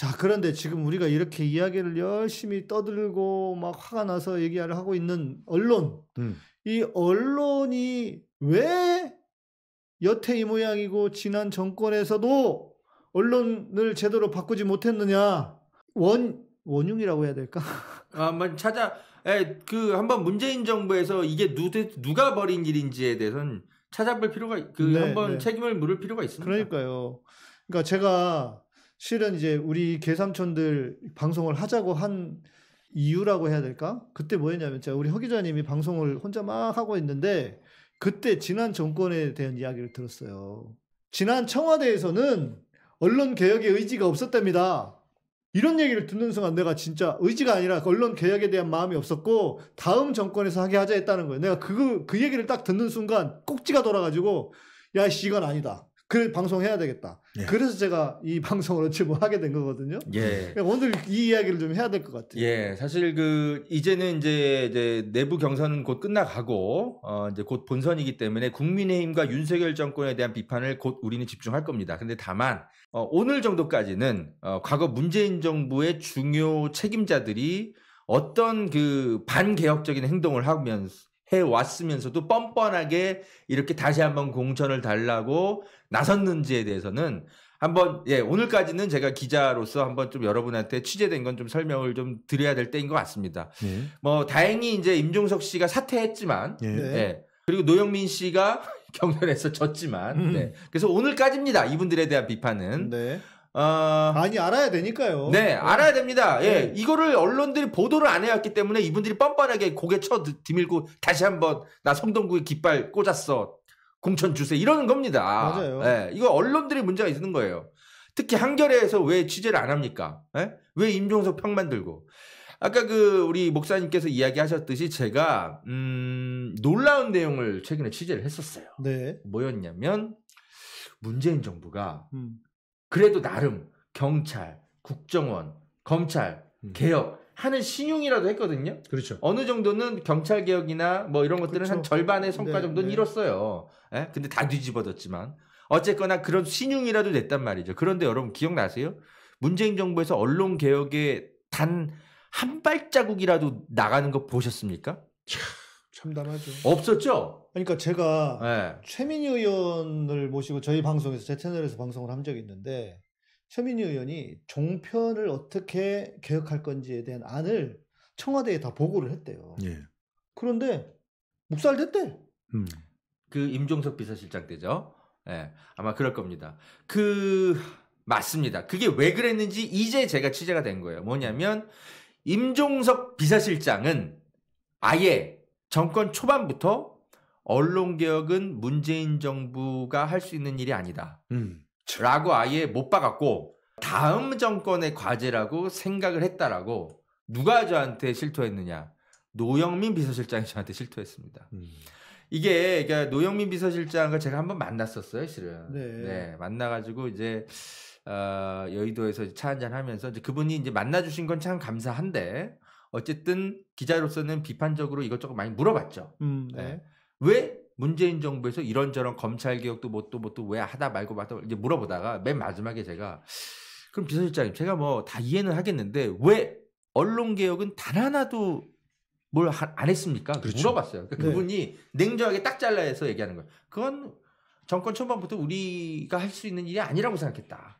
자, 그런데 지금 우리가 이렇게 이야기를 열심히 떠들고 막 화가 나서 얘기를 하고 있는 언론. 음. 이 언론이 왜 여태 이 모양이고 지난 정권에서도 언론을 제대로 바꾸지 못했느냐? 원 원흉이라고 해야 될까? 아, 한번 찾아 에, 그 한번 문재인 정부에서 이게 누, 누가 벌인 일인지에 대해서는 찾아볼 필요가 그 네, 한번 네. 책임을 물을 필요가 있습니다. 그러니까요. 그러니까 제가 실은 이제 우리 개삼촌들 방송을 하자고 한 이유라고 해야 될까? 그때 뭐였냐면 제가 우리 허 기자님이 방송을 혼자 막 하고 있는데 그때 지난 정권에 대한 이야기를 들었어요. 지난 청와대에서는 언론 개혁의 의지가 없었답니다. 이런 얘기를 듣는 순간 내가 진짜 의지가 아니라 언론 개혁에 대한 마음이 없었고 다음 정권에서 하게 하자 했다는 거예요. 내가 그, 그 얘기를 딱 듣는 순간 꼭지가 돌아가지고 야, 씨, 이건 아니다. 그 방송 해야 되겠다. 예. 그래서 제가 이 방송으로 질문하게 된 거거든요. 예. 그러니까 오늘 이 이야기를 좀 해야 될 것 같아요. 예. 사실 그 이제는 이제, 이제 내부 경선은 곧 끝나가고 어 이제 곧 본선이기 때문에 국민의힘과 윤석열 정권에 대한 비판을 곧 우리는 집중할 겁니다. 근데 다만 어 오늘 정도까지는 어 과거 문재인 정부의 중요 책임자들이 어떤 그 반개혁적인 행동을 하면서 해 왔으면서도 뻔뻔하게 이렇게 다시 한번 공천을 달라고 나섰는지에 대해서는 한번 예 오늘까지는 제가 기자로서 한번 좀 여러분한테 취재된 건 좀 설명을 좀 드려야 될 때인 것 같습니다. 네. 뭐 다행히 이제 임종석 씨가 사퇴했지만 예. 네. 예 그리고 노영민 씨가 경선에서 졌지만 음. 네. 그래서 오늘까지입니다. 이분들에 대한 비판은 네. 어... 아니 알아야 되니까요. 네, 알아야 됩니다. 네. 예, 이거를 언론들이 보도를 안 해왔기 때문에 이분들이 뻔뻔하게 고개 쳐 디밀고 다시 한번 나 성동구의 깃발 꽂았어 공천 주세 이러는 겁니다. 맞아요. 예, 이거 언론들이 문제가 있는 거예요. 특히 한겨레에서 왜 취재를 안 합니까? 예? 왜 임종석 평만 들고? 아까 그 우리 목사님께서 이야기하셨듯이 제가 음 놀라운 내용을 최근에 취재를 했었어요. 네. 뭐였냐면 문재인 정부가 음. 그래도 나름 경찰, 국정원, 검찰 음. 개혁 하는 신용이라도 했거든요. 그렇죠. 어느 정도는 경찰 개혁이나 뭐 이런 것들은 그렇죠. 한 절반의 성과 네, 정도는 네. 이뤘어요. 예? 근데 다 뒤집어졌지만 어쨌거나 그런 신용이라도 됐단 말이죠. 그런데 여러분 기억나세요? 문재인 정부에서 언론 개혁에 단 한 발자국이라도 나가는 거 보셨습니까? 참 참담하죠. 없었죠. 그러니까 제가 네. 최민희 의원을 모시고 저희 방송에서 제 채널에서 방송을 한 적이 있는데 최민희 의원이 종편을 어떻게 개혁할 건지에 대한 안을 청와대에 다 보고를 했대요. 예. 그런데 묵살됐대. 음. 그 임종석 비서실장 때죠. 예, 아마 그럴 겁니다. 그 맞습니다. 그게 왜 그랬는지 이제 제가 취재가 된 거예요. 뭐냐면 임종석 비서실장은 아예 정권 초반부터 언론 개혁은 문재인 정부가 할 수 있는 일이 아니다. 음. 라고 아예 못 박았고 다음 정권의 과제라고 생각을 했다라고 누가 저한테 실토했느냐 노영민 비서실장이 저한테 실토했습니다. 음. 이게 그러니까 노영민 비서실장을 제가 한번 만났었어요, 실은. 네. 네 만나가지고 이제 어, 여의도에서 차 한잔 하면서 이제 그분이 이제 만나주신 건 참 감사한데 어쨌든 기자로서는 비판적으로 이것저것 많이 물어봤죠. 음, 네. 네. 왜 문재인 정부에서 이런저런 검찰 개혁도 뭣도 뭣도 왜 하다 말고 말다 이제 물어보다가 맨 마지막에 제가 그럼 비서실장님 제가 뭐 다 이해는 하겠는데 왜 언론 개혁은 단 하나도 뭘 안 했습니까? 그렇죠. 물어봤어요. 그러니까 네. 그분이 냉정하게 딱 잘라서 얘기하는 거예요. 그건 정권 초반부터 우리가 할 수 있는 일이 아니라고 생각했다.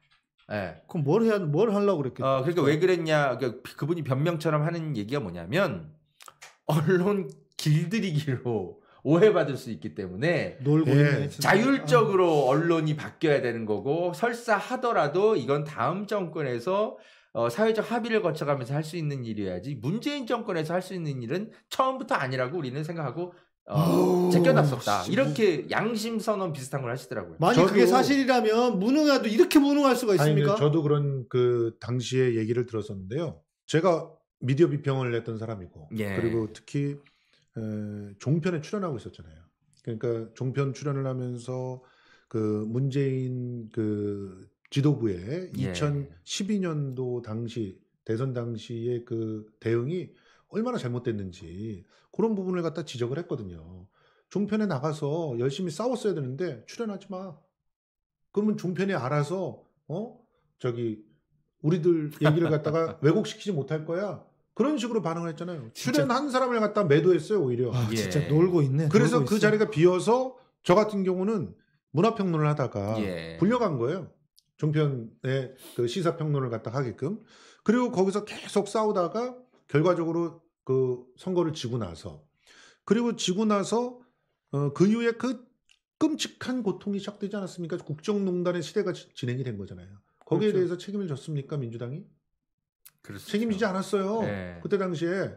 예. 네. 그럼 뭘 해야 뭘 하려고 그랬겠죠? 어, 그러니까 왜 그랬냐? 그러니까 그분이 변명처럼 하는 얘기가 뭐냐면 언론 길들이기로 오해받을 수 있기 때문에 놀고 있 예. 자율적으로 아. 언론이 바뀌어야 되는 거고 설사 하더라도 이건 다음 정권에서 어, 사회적 합의를 거쳐가면서 할 수 있는 일이어야지 문재인 정권에서 할 수 있는 일은 처음부터 아니라고 우리는 생각하고 어, 제껴놨었다. 이렇게 양심 선언 비슷한 걸 하시더라고요. 만약 그게 사실이라면 무능해도 이렇게 무능할 수가 있습니까? 아니, 저도 그런 그당시의 얘기를 들었었는데요. 제가 미디어 비평을 했던 사람이고 예. 그리고 특히 에, 종편에 출연하고 있었잖아요. 그러니까 종편 출연을 하면서 그 문재인 그 지도부의 예. 2012년도 당시 대선 당시의 그 대응이 얼마나 잘못됐는지 그런 부분을 갖다 지적을 했거든요. 종편에 나가서 열심히 싸웠어야 되는데 출연하지 마. 그러면 종편이 알아서 어 저기 우리들 얘기를 갖다가 왜곡시키지 못할 거야. 그런 식으로 반응을 했잖아요. 출연 한 사람을 갖다 매도했어요 오히려. 아, 진짜 예. 놀고 있네. 그래서 놀고 그 있어. 자리가 비어서 저 같은 경우는 문화평론을 하다가 예. 불려간 거예요. 종편의 그 시사평론을 갖다 하게끔. 그리고 거기서 계속 싸우다가 결과적으로 그 선거를 지고 나서 그리고 지고 나서 어, 그 이후에 그 끔찍한 고통이 시작되지 않았습니까? 국정농단의 시대가 지, 진행이 된 거잖아요. 거기에 그렇죠. 대해서 책임을 졌습니까 민주당이? 그렇죠. 책임지지 않았어요. 네. 그때 당시에.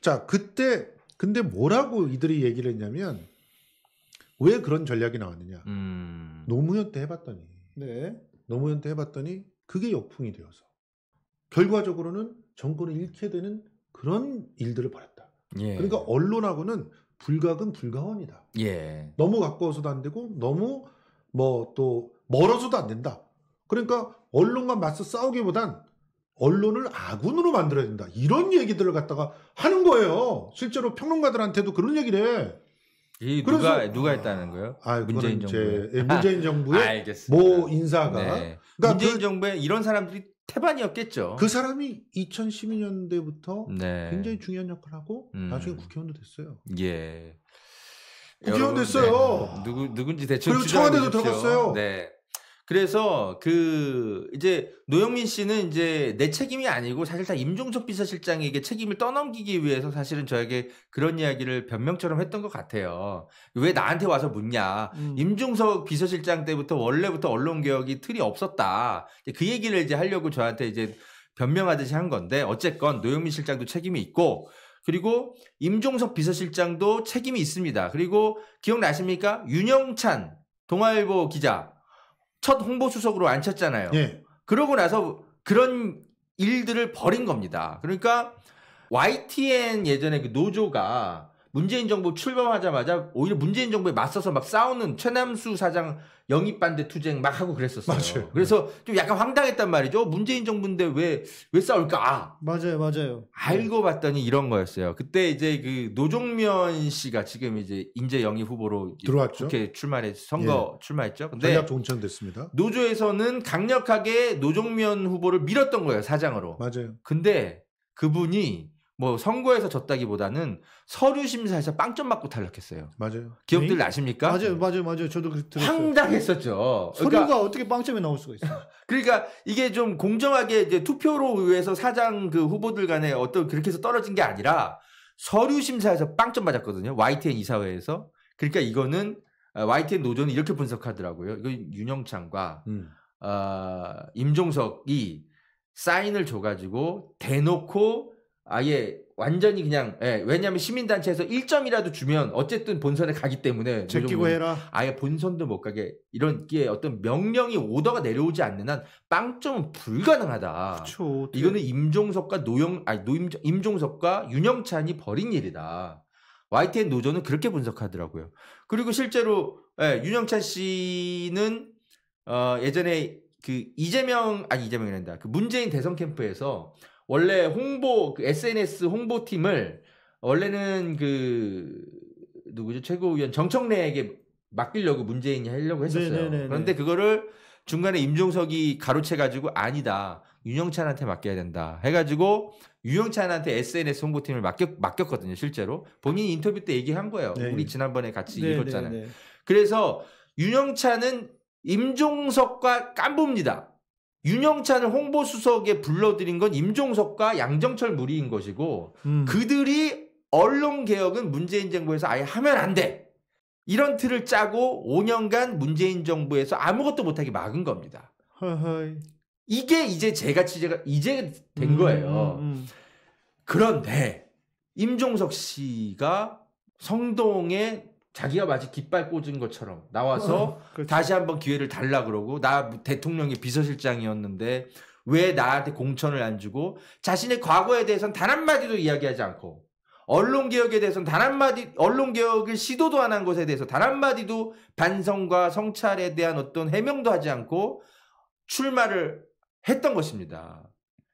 자, 그때 근데 뭐라고 이들이 얘기를 했냐면 왜 그런 전략이 나왔느냐. 음. 노무현 때 해봤더니 네. 노무현 때 해봤더니 그게 역풍이 되어서 결과적으로는 정권을 잃게 되는 그런 일들을 벌였다. 예. 그러니까 언론하고는 불가은 불가원이다. 예. 너무 가까워서도 안 되고 너무 뭐 또 멀어서도 안 된다. 그러니까 언론과 맞서 싸우기보단 언론을 아군으로 만들어야 된다. 이런 얘기들을 갖다가 하는 거예요. 실제로 평론가들한테도 그런 얘기를 해. 이 그래서, 누가 했다는 거예요? 아, 문재인 정부. 예, 문재인 정부의 아, 모 인사가. 네. 그러니까 문재인 그, 정부에 이런 사람들이 태반이었겠죠. 그 사람이 2012년대부터 네. 굉장히 중요한 역할을 하고 음. 나중에 국회의원도 됐어요. 예. 국회의원 됐어요. 네. 누구 누군지 대충 그리고 청와대도 들어갔어요. 네. 그래서 그 이제 노영민 씨는 이제 내 책임이 아니고 사실 다 임종석 비서실장에게 책임을 떠넘기기 위해서 사실은 저에게 그런 이야기를 변명처럼 했던 것 같아요. 왜 나한테 와서 묻냐? 음. 임종석 비서실장 때부터 원래부터 언론 개혁이 틀이 없었다. 그 얘기를 이제 하려고 저한테 이제 변명하듯이 한 건데 어쨌건 노영민 실장도 책임이 있고 그리고 임종석 비서실장도 책임이 있습니다. 그리고 기억나십니까? 윤영찬 동아일보 기자 첫 홍보 수석으로 앉혔잖아요. 예. 그러고 나서 그런 일들을 벌인 겁니다. 그러니까 YTN 예전에 그 노조가 문재인 정부 출범하자마자 오히려 문재인 정부에 맞서서 막 싸우는 최남수 사장 영입 반대 투쟁 막 하고 그랬었어요. 맞아요. 그래서 좀 약간 황당했단 말이죠. 문재인 정부인데 왜 왜 싸울까? 아, 맞아요, 맞아요. 알고 봤더니 이런 거였어요. 그때 이제 그 노종면 씨가 지금 이제 인재 영입 후보로 들어왔죠. 이렇게 출마해 선거 예. 출마했죠. 근데 전략 동천됐습니다. 노조에서는 강력하게 노종면 후보를 밀었던 거예요 사장으로. 맞아요. 근데 그분이 뭐 선거에서 졌다기보다는 서류 심사에서 빵점 맞고 탈락했어요. 맞아요. 기억들 네. 나십니까? 맞아요, 네. 맞아요, 맞아요. 저도 그 들었어요. 황당했었죠. 그러니까 서류가 그러니까, 어떻게 빵점이 나올 수가 있어요? 그러니까 이게 좀 공정하게 이제 투표로 의해서 사장 그 후보들 간에 어떤 그렇게 해서 떨어진 게 아니라 서류 심사에서 빵점 맞았거든요. YTN 이사회에서. 그러니까 이거는 YTN 아, 노조는 이렇게 분석하더라고요. 이거 윤영창과 음. 어, 임종석이 사인을 줘가지고 대놓고 아예 완전히 그냥 예, 왜냐하면 시민단체에서 1점이라도 주면 어쨌든 본선에 가기 때문에 제끼고 해라 아예 본선도 못 가게 이런 게 어떤 명령이 오더가 내려오지 않는 한 빵점은 불가능하다. 그쵸, 이거는 임종석과 노영 아니 노임 임종석과 윤영찬이 벌인 일이다. YTN 노조는 그렇게 분석하더라고요. 그리고 실제로 예, 윤영찬 씨는 어, 예전에 그 이재명 아니 이재명이란다 그 문재인 대선 캠프에서 원래 홍보 그 SNS 홍보팀을 원래는 그 누구죠 최고위원 정청래에게 맡기려고 문재인이 하려고 했었어요. 네네네네. 네, 네, 네. 그런데 그거를 중간에 임종석이 가로채 가지고 아니다 윤영찬한테 맡겨야 된다 해가지고 윤영찬한테 SNS 홍보팀을 맡겼 맡겼거든요 실제로 본인이 인터뷰 때 얘기한 거예요. 네. 우리 지난번에 같이 네네네. 읽었잖아요. 그래서 윤영찬은 임종석과 깐부입니다. 윤영찬을 홍보수석에 불러들인 건 임종석과 양정철 무리인 것이고 음. 그들이 언론 개혁은 문재인 정부에서 아예 하면 안 돼. 이런 틀을 짜고 5년간 문재인 정부에서 아무것도 못하게 막은 겁니다. 허허이. 이게 이제 제가 취재가 이제 된 음, 거예요. 음, 음. 그런데 임종석 씨가 성동에 자기가 마치 깃발 꽂은 것처럼 나와서 어, 그렇죠. 다시 한번 기회를 달라 그러고 나 대통령의 비서실장이었는데 왜 나한테 공천을 안 주고 자신의 과거에 대해서는 단 한마디도 이야기하지 않고 언론 개혁에 대해서는 단 한마디 언론 개혁을 시도도 안 한 것에 대해서 단 한마디도 반성과 성찰에 대한 어떤 해명도 하지 않고 출마를 했던 것입니다.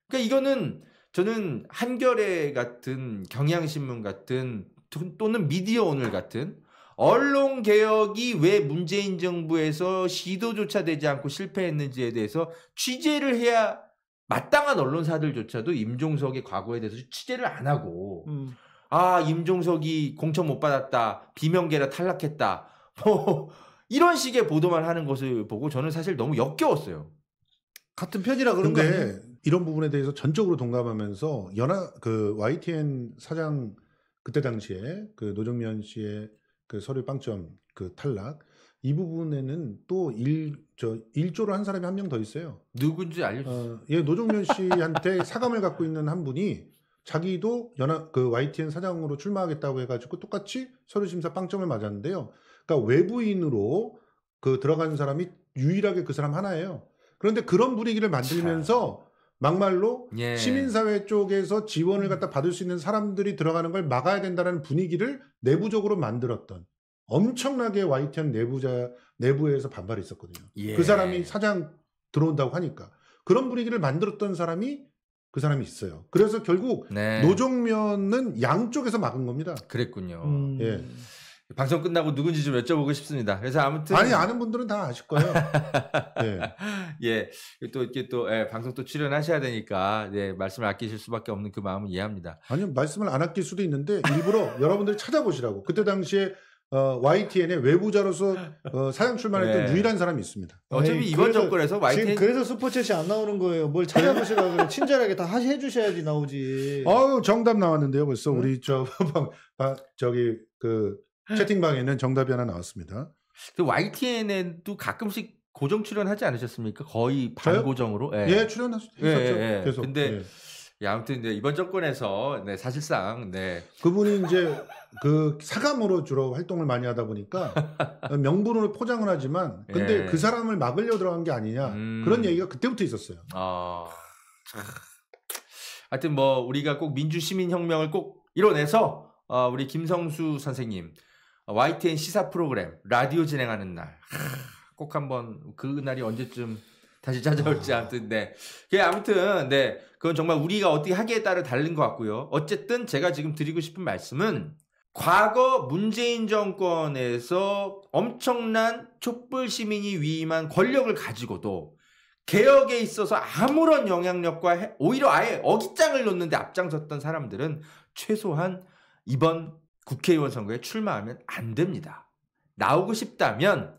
그러니까 이거는 저는 한겨레 같은 경향신문 같은 또는 미디어 오늘 같은 언론 개혁이 왜 문재인 정부에서 시도조차 되지 않고 실패했는지에 대해서 취재를 해야 마땅한 언론사들조차도 임종석의 과거에 대해서 취재를 안 하고 음. 아 임종석이 공천 못 받았다 비명계라 탈락했다 뭐 이런 식의 보도만 하는 것을 보고 저는 사실 너무 역겨웠어요. 같은 편이라 그런데 이런 부분에 대해서 전적으로 동감하면서 연하그 YTN 사장 그때 당시에 그 노정면 씨의 그 서류 빵점 그 탈락 이 부분에는 또 일 저일조를한 사람이 한 명 더 있어요. 누군지 알려주세요. 어, 예, 노종면 씨한테 사감을 갖고 있는 한 분이 자기도 연합 그 YTN 사장으로 출마하겠다고 해가지고 똑같이 서류 심사 빵점을 맞았는데요. 그러니까 외부인으로 그 들어간 사람이 유일하게 그 사람 하나예요. 그런데 그런 분위기를 만들면서 막말로 예. 시민사회 쪽에서 지원을 갖다 받을 수 있는 사람들이 들어가는 걸 막아야 된다는 분위기를 내부적으로 만들었던 엄청나게 YTN 내부자 내부에서 반발이 있었거든요. 예. 그 사람이 사장 들어온다고 하니까 그런 분위기를 만들었던 사람이 그 사람이 있어요. 그래서 결국 네. 노정면은 양쪽에서 막은 겁니다. 그랬군요. 음. 예. 방송 끝나고 누군지 좀 여쭤보고 싶습니다. 그래서 아무튼 아니 아는 분들은 다 아실 거예요. 예, 예, 또 이렇게 또 예, 방송 또 출연하셔야 되니까 예, 말씀을 아끼실 수밖에 없는 그 마음은 이해합니다. 아니요, 말씀을 안 아낄 수도 있는데 일부러 여러분들 찾아보시라고. 그때 당시에 어, YTN의 외부자로서 어, 사장 출마했던 네. 유일한 사람이 있습니다. 어차피 이 이번 그래서, 정권에서 YTN 지금 그래서 스포츠챗이 안 나오는 거예요. 뭘 찾아보시라고 그래. 친절하게 다 하시 해주셔야지 나오지. 어 정답 나왔는데요. 벌써 응? 우리 저 저기 그 예. 채팅방에는 정답이 하나 나왔습니다. 그 YTN에도 가끔씩 고정 출연하지 않으셨습니까? 거의 반고정으로. 예, 예 출연했었죠. 예, 예, 계속. 예. 근데 예, 아무튼 이제 이번 정권에서 네, 사실상 네. 그분이 이제 그 사감으로 주로 활동을 많이 하다 보니까 명분으로 포장을 하지만 근데 예. 그 사람을 막으려 들어간 게 아니냐 음. 그런 얘기가 그때부터 있었어요. 아. 하여튼 뭐 우리가 꼭 민주 시민 혁명을 꼭 이뤄내서 어, 우리 김성수 선생님 YTN 시사 프로그램 라디오 진행하는 날. 꼭 한번 그 날이 언제쯤 다시 찾아올지 아. 아무튼 네. 그 아무튼 네. 그건 정말 우리가 어떻게 하기에 따라 다른 것 같고요. 어쨌든 제가 지금 드리고 싶은 말씀은 과거 문재인 정권에서 엄청난 촛불 시민이 위임한 권력을 가지고도 개혁에 있어서 아무런 영향력과 오히려 아예 어깃장을 놓는데 앞장섰던 사람들은 최소한 이번 국회의원 선거에 출마하면 안 됩니다. 나오고 싶다면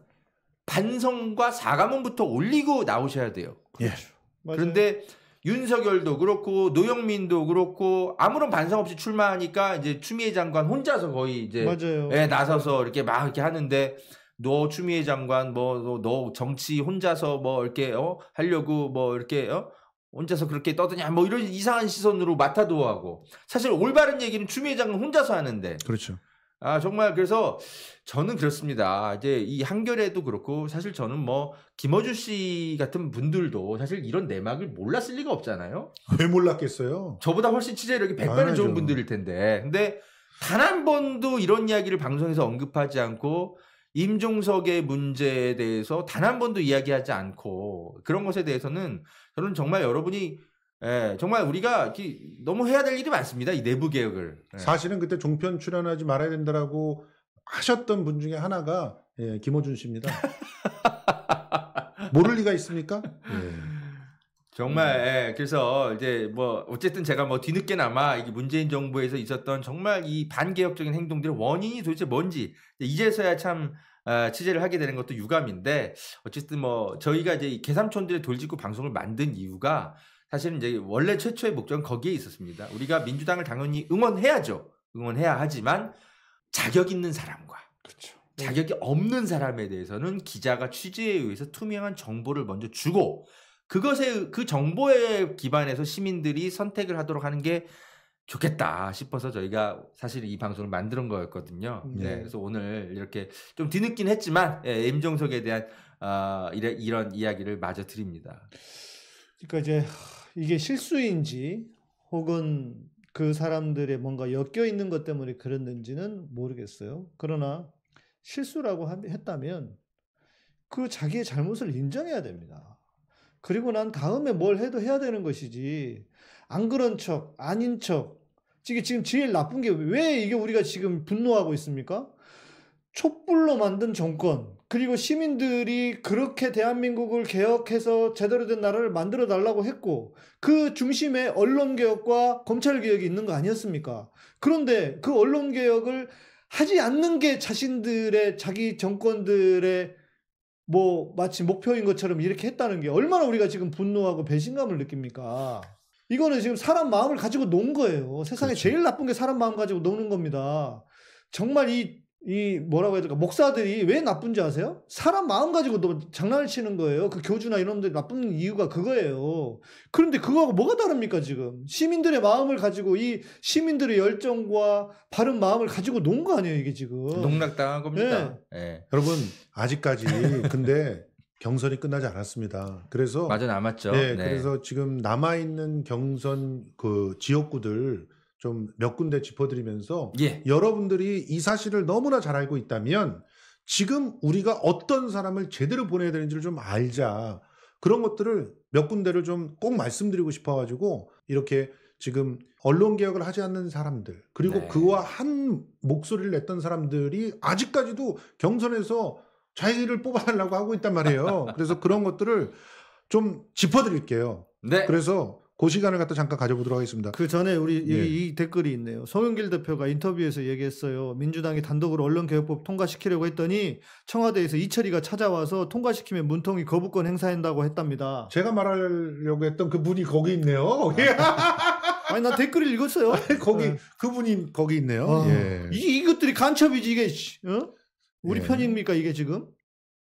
반성과 사과문부터 올리고 나오셔야 돼요. 예. 그렇죠. 예. 그런데 윤석열도 그렇고 노영민도 그렇고 아무런 반성 없이 출마하니까 이제 추미애 장관 혼자서 거의 이제 예, 나서서 이렇게 막 이렇게 하는데 너 추미애 장관 뭐너 너 정치 혼자서 뭐 이렇게 어 하려고 뭐 이렇게 어 혼자서 그렇게 떠드냐 뭐 이런 이상한 시선으로 마타도하고 사실 올바른 얘기는 추미애 장관 혼자서 하는데 그렇죠. 아 정말 그래서 저는 그렇습니다. 이제 이 한결에도 그렇고 사실 저는 뭐김어주씨 같은 분들도 사실 이런 내막을 몰랐을 리가 없잖아요. 아, 왜 몰랐겠어요? 저보다 훨씬 취재력이 100배는 좋은 분들일 텐데. 근데 단 한 번도 이런 이야기를 방송에서 언급하지 않고 임종석의 문제에 대해서 단 한 번도 이야기하지 않고 그런 것에 대해서는 저는 정말 여러분이 예, 정말 우리가 너무 해야 될 일이 많습니다. 이 내부 개혁을. 예. 사실은 그때 종편 출연하지 말아야 된다라고 하셨던 분 중에 하나가 예, 김호준 씨입니다. 모를 리가 있습니까? 예. 정말 음. 예, 그래서 이제 뭐 어쨌든 제가 뭐 뒤늦게나마 이게 문재인 정부에서 있었던 정말 이 반개혁적인 행동들의 원인이 도대체 뭔지 이제서야 참 어, 취재를 하게 되는 것도 유감인데 어쨌든 뭐 저희가 이제 개삼촌들의 돌직구 방송을 만든 이유가 사실은 이제 원래 최초의 목적은 거기에 있었습니다. 우리가 민주당을 당연히 응원해야죠. 응원해야 하지만 자격 있는 사람과 그렇죠. 자격이 없는 사람에 대해서는 기자가 취재에 의해서 투명한 정보를 먼저 주고 그것에 그 정보에 기반해서 시민들이 선택을 하도록 하는 게 좋겠다 싶어서 저희가 사실 이 방송을 만드는 거였거든요. 음. 네. 네. 그래서 오늘 이렇게 좀 뒤늦긴 했지만 예, 임종석에 대한 어, 이래, 이런 이야기를 마저 드립니다. 그러니까 이제 이게 실수인지 혹은 그 사람들의 뭔가 엮여 있는 것 때문에 그랬는지는 모르겠어요. 그러나 실수라고 했다면 그 자기의 잘못을 인정해야 됩니다. 그리고 난 다음에 뭘 해도 해야 되는 것이지. 안 그런 척, 아닌 척. 이게 지금 제일 나쁜 게 왜 이게 우리가 지금 분노하고 있습니까? 촛불로 만든 정권, 그리고 시민들이 그렇게 대한민국을 개혁해서 제대로 된 나라를 만들어 달라고 했고, 그 중심에 언론개혁과 검찰개혁이 있는 거 아니었습니까? 그런데 그 언론개혁을 하지 않는 게 자신들의, 자기 정권들의 뭐 마치 목표인 것처럼 이렇게 했다는 게 얼마나 우리가 지금 분노하고 배신감을 느낍니까? 이거는 지금 사람 마음을 가지고 논 거예요. 세상에 그렇죠. 제일 나쁜 게 사람 마음 가지고 노는 겁니다. 정말 이이 뭐라고 해야 될까 목사들이 왜 나쁜지 아세요? 사람 마음 가지고 너 장난을 치는 거예요. 그 교주나 이런데 나쁜 이유가 그거예요. 그런데 그거하고 뭐가 다릅니까 지금? 시민들의 마음을 가지고 이 시민들의 열정과 바른 마음을 가지고 논 거 아니에요 이게 지금? 농락당한 겁니다. 네. 네. 여러분 아직까지 근데 경선이 끝나지 않았습니다. 그래서 맞아 남았죠. 네, 네. 그래서 지금 남아 있는 경선 그 지역구들 좀몇 군데 짚어드리면서 예. 여러분들이 이 사실을 너무나 잘 알고 있다면 지금 우리가 어떤 사람을 제대로 보내야 되는지를 좀 알자. 그런 것들을 몇 군데를 좀 꼭 말씀드리고 싶어가지고 이렇게 지금 언론 개혁을 하지 않는 사람들 그리고 네. 그와 한 목소리를 냈던 사람들이 아직까지도 경선에서 자기를 뽑아달라고 하고 있단 말이에요. 그래서 그런 것들을 좀 짚어드릴게요. 네. 그래서 그 시간을 갖다 잠깐 가져보도록 하겠습니다. 그 전에 우리 예. 이, 이, 댓글이 있네요. 송영길 대표가 인터뷰에서 얘기했어요. 민주당이 단독으로 언론개혁법 통과시키려고 했더니 청와대에서 이철이가 찾아와서 통과시키면 문통이 거부권 행사한다고 했답니다. 제가 말하려고 했던 그 분이 거기 있네요. 아, 아. 아니 나 댓글을 읽었어요. 거기 어. 네. 그분이 거기 있네요. 아, 예. 이 이것들이 간첩이지 이게 어? 우리 예. 편입니까 이게 지금?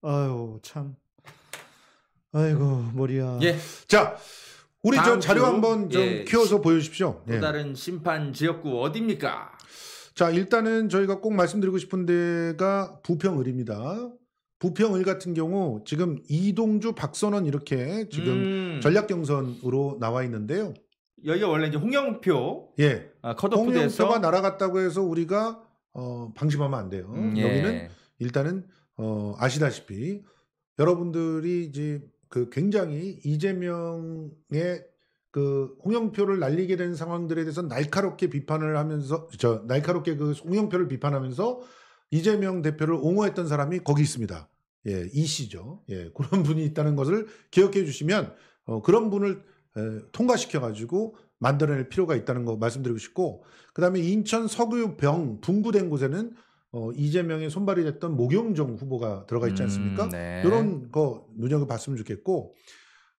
아유 참. 아이고 머리야. 예. 자. 우리 저 자료 한번 좀 예, 키워서 보여주십시오. 예. 또 다른 심판 지역구 어디입니까? 자 일단은 저희가 꼭 말씀드리고 싶은 데가 부평을입니다. 부평을 같은 경우 지금 이동주, 박선원 이렇게 지금 음. 전략 경선으로 나와 있는데요. 여기가 원래 이제 홍영표 예 아, 컷오프돼서 홍영표가 날아갔다고 해서 우리가 어, 방심하면 안 돼요. 음, 예. 여기는 일단은 어, 아시다시피 여러분들이 이제 그 굉장히 이재명의 그 홍영표를 날리게 된 상황들에 대해서 날카롭게 비판을 하면서 저 날카롭게 그 홍영표를 비판하면서 이재명 대표를 옹호했던 사람이 거기 있습니다. 예, 이 씨죠. 예, 그런 분이 있다는 것을 기억해 주시면 어, 그런 분을 에, 통과시켜가지고 만들어낼 필요가 있다는 거 말씀드리고 싶고, 그 다음에 인천 서구병 분구된 곳에는 어, 이재명의 손발이 됐던 모경정 후보가 들어가 있지 음, 않습니까? 음, 네. 이런 거 눈여겨 봤으면 좋겠고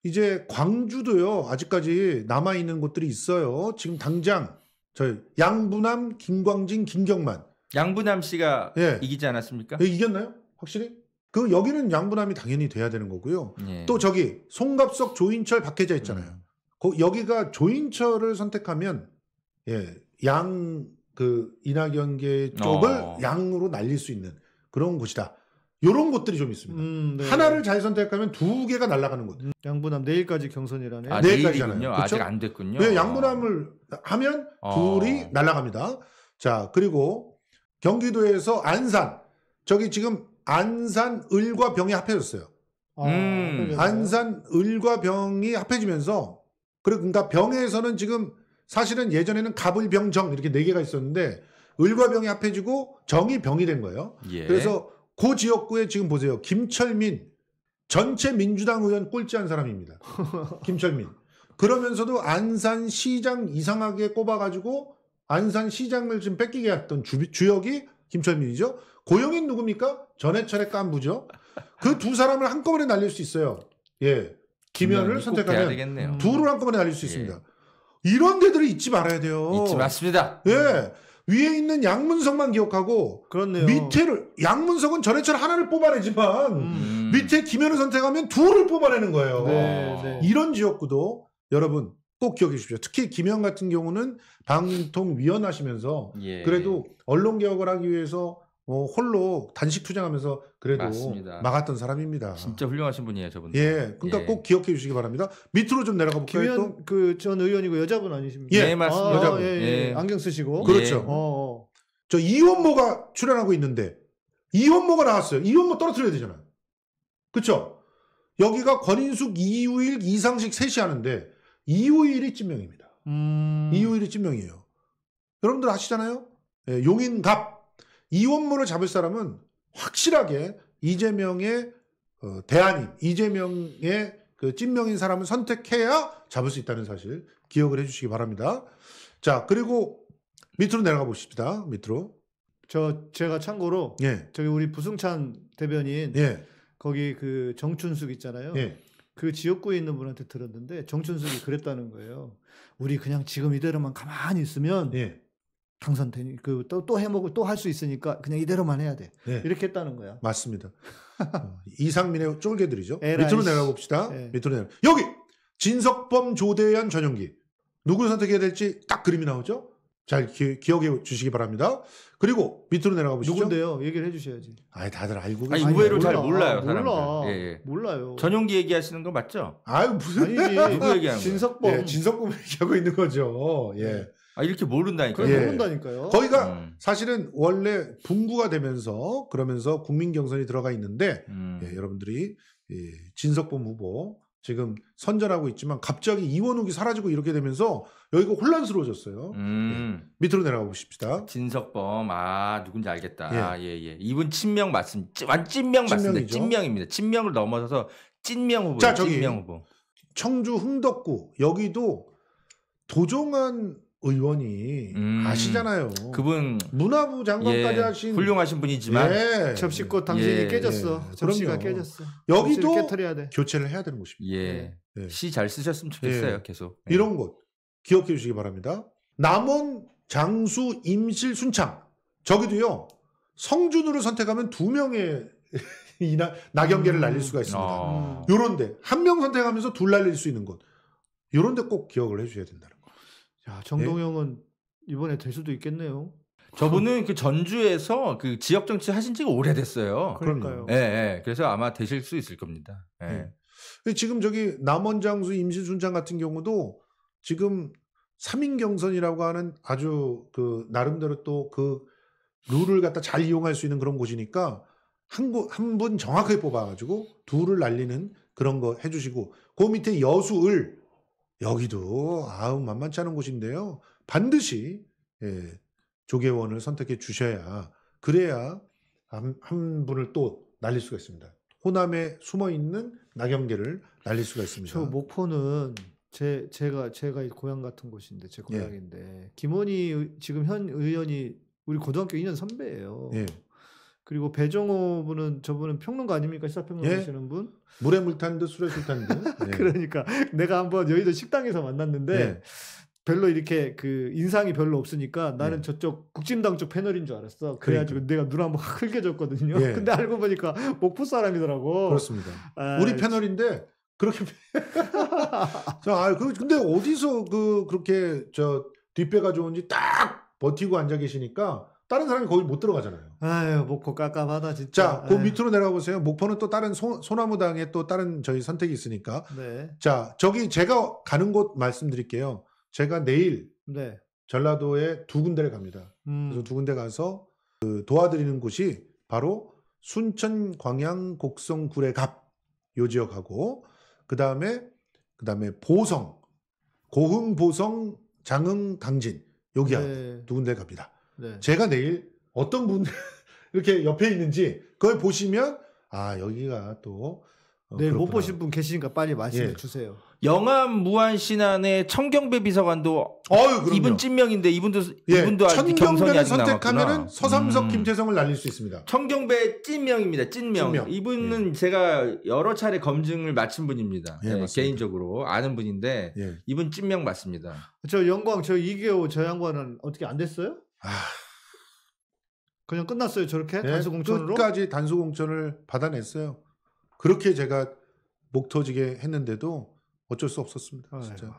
이제 광주도요 아직까지 남아 있는 곳들이 있어요. 지금 당장 저 양부남, 김광진, 김경만. 양부남 씨가 예. 이기지 않았습니까? 예, 이겼나요? 확실히? 그 여기는 양부남이 당연히 돼야 되는 거고요. 예. 또 저기 송갑석, 조인철, 박해자 있잖아요. 음. 거, 여기가 조인철을 선택하면 예, 양그 이낙연계 쪽을 어. 양으로 날릴 수 있는 그런 곳이다. 요런 것들이좀 있습니다. 음, 네, 네. 하나를 잘 선택하면 두 개가 날아가는 곳. 음, 양분함 내일까지 경선이라네. 아, 내일까지잖아요. 아직 안 됐군요. 네, 양분함을 하면 어. 둘이 날아갑니다. 자, 그리고 경기도에서 안산. 저기 지금 안산 을과 병이 합해졌어요. 아, 음. 안산 을과 병이 합해지면서 그러니까 병에서는 지금 사실은 예전에는 갑을 병정 이렇게 네 개가 있었는데 을과 병이 합해지고 정이 병이 된 거예요. 예. 그래서 그 지역구에 지금 보세요. 김철민 전체 민주당 의원 꼴찌한 사람입니다. 김철민. 그러면서도 안산시장 이상하게 꼽아가지고 안산시장을 지금 뺏기게 했던 주, 주역이 김철민이죠. 고용인 누굽니까? 전해철의 깐부죠. 그 두 사람을 한꺼번에 날릴 수 있어요. 예. 김현을 선택하면 두를 한꺼번에 날릴 수 있습니다. 예. 이런 데들이 잊지 말아야 돼요. 잊지 맞습니다. 예. 네. 위에 있는 양문석만 기억하고 그렇네요. 밑에를 양문석은 전해철 하나를 뽑아내지만 음. 밑에 김현우 선택하면 둘을 뽑아내는 거예요. 네, 네. 이런 지역구도 여러분 꼭 기억해 주십시오. 특히 김현 같은 경우는 방통위원 하시면서 예. 그래도 언론 개혁을 하기 위해서 어, 홀로 단식 투쟁하면서 그래도 맞습니다. 막았던 사람입니다. 진짜 훌륭하신 분이에요, 저분. 예, 그러니까 예. 꼭 기억해 주시기 바랍니다. 밑으로 좀 내려가 볼까요? 김현 그전 의원이고 여자분 아니십니까? 예, 네, 맞습니다. 아, 여자분. 예, 예. 예. 안경 쓰시고. 예. 그렇죠. 어, 어, 저 이원모가 출연하고 있는데 이원모가 나왔어요. 이원모 떨어뜨려야 되잖아요. 그렇죠? 여기가 권인숙, 이우일, 이상식 셋이 하는데 이우일이 찐명입니다. 음... 이우일이 찐명이에요. 여러분들 아시잖아요. 예, 용인갑 이 원문을 잡을 사람은 확실하게 이재명의 어, 대안인 이재명의 그 찐명인 사람을 선택해야 잡을 수 있다는 사실 기억을 해주시기 바랍니다. 자 그리고 밑으로 내려가 보십시다. 밑으로 저 제가 참고로 예. 저기 우리 부승찬 대변인 예. 거기 그 정춘숙 있잖아요. 예. 그 지역구에 있는 분한테 들었는데 정춘숙이 그랬다는 거예요. 우리 그냥 지금 이대로만 가만히 있으면 예. 당선되니 그또 또 해먹을 또 할 수 있으니까 그냥 이대로만 해야 돼. 네. 이렇게 했다는 거야. 맞습니다. 어, 이상민의 쫄개들이죠. 밑으로 내려가 봅시다. 네. 예. 밑으로 내려. 여기 진석범 조대현 전용기 누구 를 선택해야 될지 딱 그림이 나오죠. 잘 기, 억해 주시기 바랍니다. 그리고 밑으로 내려가 보시죠. 누군데요? 얘기를 해주셔야지. 아, 다들 알고 계시죠. 아니, 의외로 몰라. 잘 몰라요. 아, 몰라. 예, 예. 몰라요. 전용기 얘기하시는 거 맞죠? 아유 무슨 아니지. 누구 얘기하는 거 진석범. 예, 진석범 얘기하고 있는 거죠. 예. 예. 아 이렇게 모른다니까요. 그래, 예. 모른다니까요. 거기가 음. 사실은 원래 분구가 되면서 그러면서 국민 경선이 들어가 있는데 음. 예, 여러분들이 예, 진석범 후보 지금 선전하고 있지만 갑자기 이원욱이 사라지고 이렇게 되면서 여기가 혼란스러워졌어요. 예, 음. 예, 밑으로 내려가 보십시다. 진석범 아 누군지 알겠다. 예예. 아, 예, 예. 이분 친명 맞습니다. 완 찐명 맞습친명입니다친명을 넘어서서 찐명 후보. 자 저기 후보. 청주 흥덕구 여기도 도종한 의원이 음, 아시잖아요. 그분 문화부 장관까지 예, 하신 훌륭하신 분이지만 예, 접시꽃 당신이 예, 깨졌어. 접시가 예, 그럼요. 깨졌어. 여기도 깨트려야 돼. 교체를 해야 되는 곳입니다 예. 예. 예. 시잘 쓰셨으면 좋겠어요. 계속 이런 곳 기억해 주시기 바랍니다. 남원 장수 임실 순창 저기도요 성준으로 선택하면 두 명의 이나 낙경계를 음. 날릴 수가 있습니다. 아. 요런데 한 명 선택하면서 둘 날릴 수 있는 곳 요런데 꼭 기억을 해주셔야 된다. 야, 네. 정동영은 이번에 될 수도 있겠네요. 저분은 그 전주에서 그 지역 정치 하신 지가 오래됐어요. 그러니까요. 예, 예. 그래서 아마 되실 수 있을 겁니다. 예. 예. 지금 저기 남원 장수 임시순장 같은 경우도 지금 3인 경선이라고 하는 아주 그 나름대로 또 그 룰을 갖다 잘 이용할 수 있는 그런 곳이니까 한 분 정확하게 뽑아가지고 둘을 날리는 그런 거 해주시고 그 밑에 여수을 여기도 아우 만만치 않은 곳인데요. 반드시 예, 조계원을 선택해 주셔야 그래야 한, 한 분을 또 날릴 수가 있습니다. 호남에 숨어 있는 낙경계를 날릴 수가 있습니다. 저 목포는 제 제가 제가 고향 같은 곳인데 제 예. 고향인데 예. 김원희 지금 현 의원이 우리 고등학교 2년 선배예요. 예. 그리고 배정호 분은 저분은 평론가 아닙니까? 시사평론 가 하시는 예. 분? 물에 물탄 듯 술에 술탄 듯. 예. 그러니까 내가 한번 여의도 식당에서 만났는데 예. 별로 이렇게 그 인상이 별로 없으니까 나는 네. 저쪽 국진당 쪽 패널인 줄 알았어. 그러니까. 그래가지고 그러니까. 내가 눈 한번 흘겨졌거든요. 예. 근데 알고 보니까 목포 사람이더라고. 그렇습니다. 아, 우리 패널인데 그렇게. 자, 아, 그, 근데 어디서 그 그렇게 저 뒷배가 좋은지 딱 버티고 앉아 계시니까 다른 사람이 거기 못 들어가잖아요. 아유, 목포 깝깝하다, 진짜. 자, 그 예. 밑으로 내려가 보세요. 목포는 또 다른 소, 소나무당에또 다른 저희 선택이 있으니까. 네. 자, 저기 제가 가는 곳 말씀드릴게요. 제가 내일 네. 전라도에 두 군데를 갑니다. 음. 그래서 두 군데 가서 그 도와드리는 곳이 바로 순천 광양 곡성 구례갑 요 지역하고 그 다음에 그 다음에 보성 고흥 보성 장흥 당진 여기 네. 두 군데 갑니다. 네. 제가 내일 어떤 분 이렇게 옆에 있는지 그걸 보시면 아 여기가 또 어, 내일 못 보신 분 계시니까 빨리 말씀해 예. 주세요. 영암 무한신안의 청경배 비서관도 어유, 이분 찐명인데 이분도 예, 이분도 아경배를선택하면 음. 서삼석, 김태성을 날릴 수 있습니다. 청경배 찐명입니다. 찐명. 찐명. 이분은 예. 제가 여러 차례 검증을 마친 분입니다. 예, 네, 개인적으로 아는 분인데 예. 이분 찐명 맞습니다. 저 영광 저 이계호 저 양반은 어떻게 안 됐어요? 아. 그냥 끝났어요 저렇게 네, 단수공천으로 끝까지 단수공천을 받아냈어요. 그렇게 제가 목 터지게 했는데도 어쩔 수 없었습니다. 진짜. 아이고,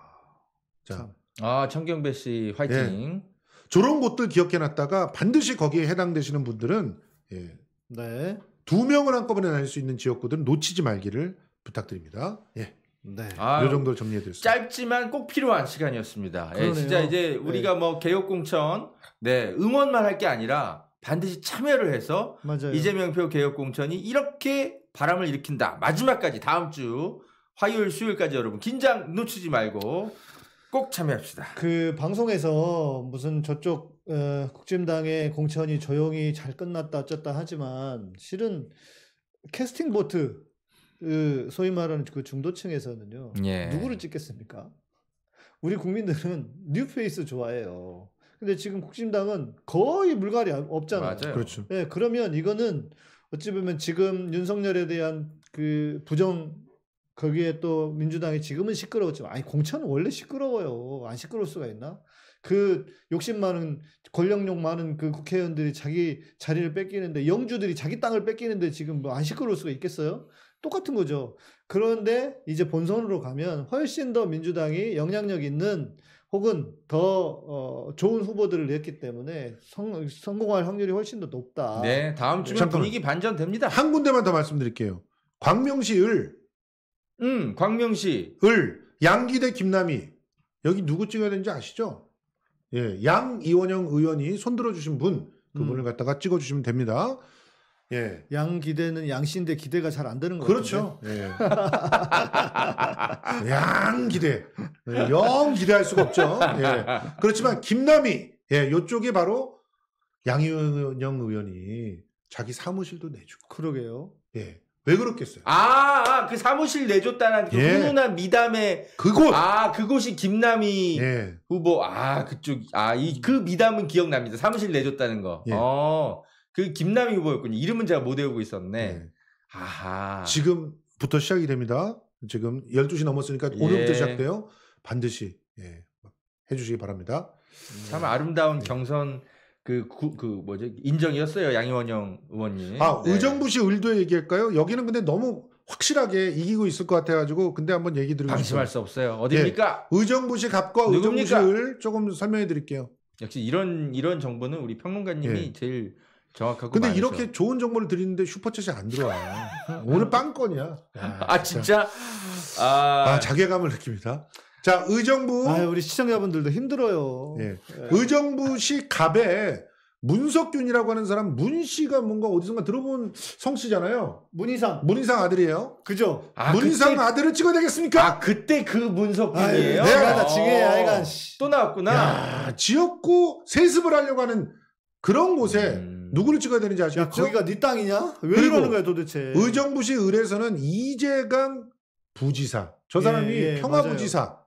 자, 아 청경배 씨 화이팅. 예. 저런 곳들 기억해놨다가 반드시 거기에 해당되시는 분들은 예. 네. 두 명을 한꺼번에 날닐수 있는 지역구들은 놓치지 말기를 부탁드립니다. 예. 네. 아, 요 정도로 정리해드렸습요 짧지만 꼭 필요한 시간이었습니다. 예, 진짜 이제 우리가 네. 뭐 개혁공천, 네, 응원만 할 게 아니라 반드시 참여를 해서 맞아요. 이재명표 개혁공천이 이렇게 바람을 일으킨다. 마지막까지 다음 주 화요일, 수요일까지 여러분 긴장 놓치지 말고 꼭 참여합시다. 그 방송에서 무슨 저쪽 어, 국진당의 공천이 조용히 잘 끝났다 어쨌다 하지만 실은 캐스팅 보트 그 소위 말하는 그 중도층에서는요. 예. 누구를 찍겠습니까? 우리 국민들은 뉴페이스 좋아해요. 근데 지금 국심당은 거의 물갈이 없잖아요. 맞아요. 그렇죠. 예, 그러면 이거는 어찌 보면 지금 윤석열에 대한 그 부정 거기에 또 민주당이 지금은 시끄러웠지만 아니 공천은 원래 시끄러워요. 안 시끄러울 수가 있나? 그 욕심 많은 권력욕 많은 그 국회의원들이 자기 자리를 뺏기는데 영주들이 자기 땅을 뺏기는데 지금 뭐 안 시끄러울 수가 있겠어요? 똑같은 거죠. 그런데 이제 본선으로 가면 훨씬 더 민주당이 영향력 있는 혹은 더 어, 좋은 후보들을 냈기 때문에 성, 성공할 확률이 훨씬 더 높다. 네, 다음 네. 주면 잠깐만. 분위기 반전됩니다. 한 군데만 더 말씀드릴게요. 광명시 을. 음, 광명시 을 양기대 김남희 여기 누구 찍어야 되는지 아시죠? 예, 양 이원영 의원이 손들어 주신 분 그분을 음. 갖다가 찍어 주시면 됩니다. 예. 양 기대는 양신인데 기대가 잘 안 되는 거죠. 그렇죠. 예. 양 기대. 네, 영 기대할 수가 없죠. 예. 그렇지만 김남희, 예, 요쪽이 바로 양희영 의원이 자기 사무실도 내주고. 그러게요. 예. 왜 그렇겠어요? 아, 아, 그 사무실 내줬다는 그 예. 훈훈한 미담의 그곳. 아, 그곳이 김남희 예. 후보. 아, 그쪽. 아, 이 그 미담은 기억납니다. 사무실 내줬다는 거. 예. 어. 그 김남희 후보였군요. 이름은 제가 못 외우고 있었네. 네. 아하. 지금부터 시작이 됩니다. 지금 12시 넘었으니까 예. 오늘부터 시작돼요. 반드시 예. 해주시기 바랍니다. 음. 참 아름다운 네. 경선 그, 구, 그 뭐지 인정이었어요 양희원영 의원님. 아 네. 의정부시 을도 얘기할까요? 여기는 근데 너무 확실하게 이기고 있을 것 같아가지고 근데 한번 얘기 드리고 방심할 수 없어요. 어디입니까? 네. 예. 의정부시 갑과 누굽니까? 의정부시 을 조금 설명해 드릴게요. 역시 이런 이런 정보는 우리 평론가님이 예. 제일 정확하고. 근데 많아 이렇게 좋은 정보를 드리는데 슈퍼챗이 안 들어와요. 오늘 빵건이야. 아, 진짜? 아... 아, 자괴감을 느낍니다. 자, 의정부. 아, 우리 시청자분들도 힘들어요. 예. 예. 의정부시 갑에 문석균이라고 하는 사람 문 씨가 뭔가 어디선가 들어본 성씨잖아요. 문희상. 문희상 아들이에요. 그죠? 아, 문희상 그때... 아들을 찍어야 되겠습니까? 아, 그때 그 문석균이에요? 아, 예. 내가 다 지게 아이가 어, 또 나왔구나. 야, 지역구 세습을 하려고 하는 그런 곳에 음. 누구를 찍어야 되는지 아시겠죠? 야, 거기가 네 땅이냐? 왜 이러는 거야 도대체? 의정부시 을에서는 이재강 부지사 저 예, 사람이 예, 예, 평화부지사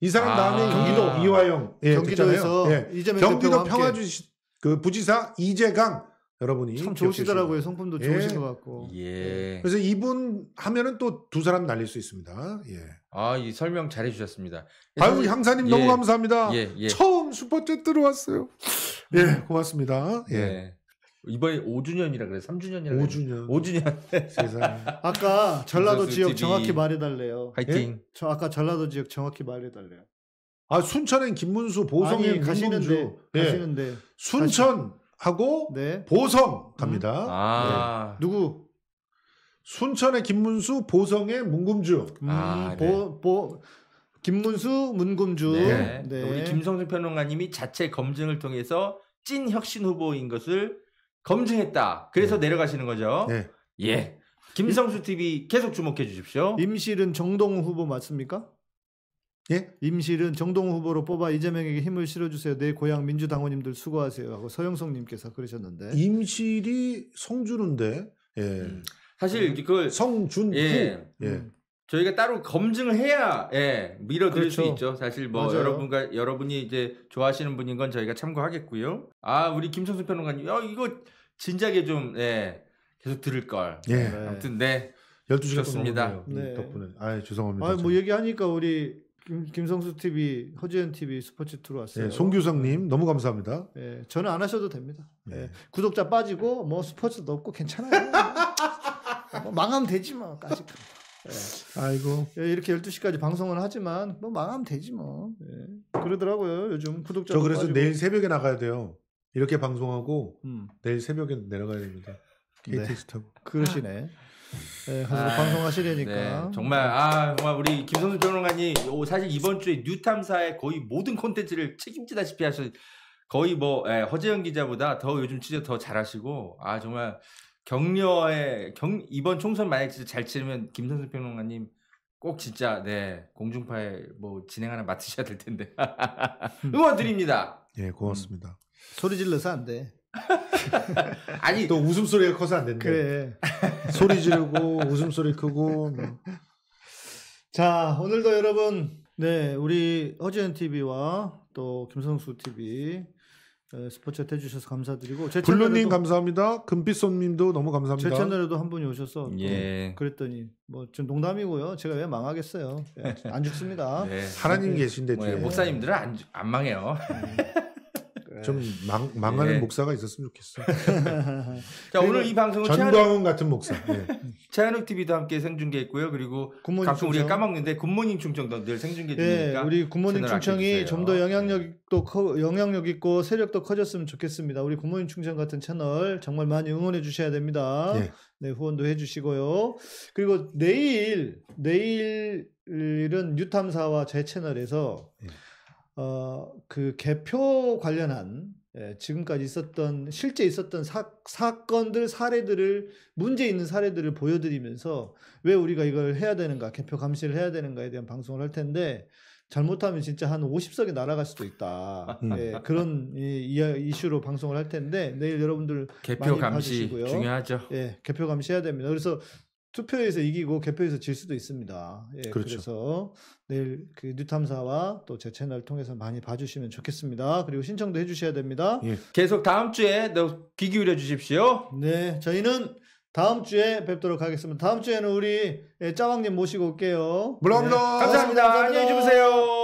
이 사람 아. 다음에 경기도 아. 이화영 예, 경기도에서 예. 경기도 평화주시 그 부지사 이재강 여러분이 참 좋으시더라고요 성품도 좋으신 예. 것 같고 예. 그래서 이분 하면은 또 두 사람 날릴 수 있습니다 예. 아이 설명 잘해 주셨습니다 아유 향사님 너무 감사합니다 처음 슈퍼챗 들어왔어요 예 음. 고맙습니다 예. 이번에 5주년이라 그래 3주년이라 5주년 5주년 세상 아까 전라도 지역 TV. 정확히 말해달래요 화이팅 예? 저 아까 전라도 지역 정확히 말해달래요 아 순천엔 김문수 보성에 가시는데 네. 가시는데 순천하고 네. 보성 음? 갑니다 아. 네. 누구 순천의 김문수 보성의 문금주 음, 아, 보, 네. 보, 김문수 문금주 네. 네. 우리 김성준 평론가님이 자체 검증을 통해서 찐 혁신 후보인 것을 검증했다. 그래서 네. 내려가시는 거죠. 네. 예. 김성수 TV 계속 주목해 주십시오. 임실은 정동 후보 맞습니까? 예? 임실은 정동 후보로 뽑아 이재명에게 힘을 실어주세요. 내 고향 민주당원님들 수고하세요. 하고 서영성님께서 그러셨는데 임실이 성주인데 예. 음. 사실 예. 그 성준구 예. 예. 음. 저희가 따로 검증을 해야 예, 밀어드릴 그렇죠. 수 있죠. 사실 뭐 맞아요. 여러분과 여러분이 이제 좋아하시는 분인 건 저희가 참고하겠고요. 아 우리 김성수 평론가님, 야 어, 이거 진작에 좀 예, 계속 들을 걸. 예. 네. 아무튼 네. 1 2시였습니다 네. 덕분에. 아, 예, 죄송합니다. 아, 뭐 얘기하니까 우리 김, 김성수 TV, 허지현 TV 스포츠 들어왔어요. 예, 송규성님 네. 너무 감사합니다. 예, 저는 안 하셔도 됩니다. 예. 예. 구독자 빠지고 뭐 스포츠도 없고 괜찮아요. 뭐 망하면 되지 뭐. 아직. 예. 아이고. 예, 이렇게 12시까지 방송을 하지만 뭐 망하면 되지 뭐. 예. 그러더라고요. 요즘 구독자 저 그래서 빠지고. 내일 새벽에 나가야 돼요. 이렇게 방송하고 음. 내일 새벽에 내려가야 됩니다. KTX 네. 타고. 그러시네. 예, 아, 네, 아, 방송하시려니까. 네, 정말 아 정말 우리 김성준 변호관이 사실 이번 주에 뉴탐사의 거의 모든 콘텐츠를 책임지다시피 하신 거의 뭐 예, 허재영 기자보다 더 요즘 취재 더 잘하시고 아 정말 격려의경 이번 총선 만약에 진짜 잘 치르면 김선수 평론가님 꼭 진짜 네 공중파에 뭐 진행하는 맡으셔야 될 텐데 응원 드립니다. 예 고맙습니다. 음. 소리 질러서 안 돼. 아니 또 웃음 소리가 커서 안 된대. 그래 소리 지르고 웃음 소리 크고. 뭐. 자 오늘도 여러분 네 우리 허지연 TV와 또 김성수 TV 어, 스포츠 해주셔서 감사드리고 제 블루님 감사합니다. 금빛손님도 너무 감사합니다. 제 채널에도 한 분이 오셔서 예. 그랬더니 뭐좀 농담이고요. 제가 왜 망하겠어요? 예, 안 죽습니다. 네. 하나님 네. 계신데 뭐, 예. 목사님들은 안, 안 망해요. 음. 좀 망, 망하는 예. 목사가 있었으면 좋겠어. 자 오늘 이 방송은 전광훈 같은 목사. 네. 차현욱 TV도 함께 생중계했고요. 그리고 가끔 우리가 까먹는데 굿모닝 충청도 늘 생중계 예, 중이니까. 예, 우리 굿모닝 충청이 좀더 예. 영향력도 커, 영향력 있고 세력도 커졌으면 좋겠습니다. 우리 굿모닝 충청 같은 채널 정말 많이 응원해 주셔야 됩니다. 예. 네, 후원도 해주시고요. 그리고 내일 내일은 뉴탐사와 제 채널에서. 예. 어, 그 개표 관련한 예, 지금까지 있었던 실제 있었던 사, 사건들 사례들을 문제 있는 사례들을 보여드리면서 왜 우리가 이걸 해야 되는가 개표 감시를 해야 되는가에 대한 방송을 할 텐데 잘못하면 진짜 한 50석이 날아갈 수도 있다. 음. 예, 그런 이, 이, 이슈로 방송을 할 텐데 내일 여러분들 개표 감시 봐주시고요. 중요하죠. 예, 개표 감시해야 됩니다. 그래서 투표에서 이기고 개표에서 질 수도 있습니다. 예, 그렇죠. 그래서 내일 그 뉴탐사와 또 제 채널 통해서 많이 봐주시면 좋겠습니다. 그리고 신청도 해주셔야 됩니다. 예. 계속 다음 주에 귀 기울여 주십시오. 네, 저희는 다음 주에 뵙도록 하겠습니다. 다음 주에는 우리 짜왕님 모시고 올게요. 물론입니 네. 감사합니다. 감사합니다. 안녕히 주무세요.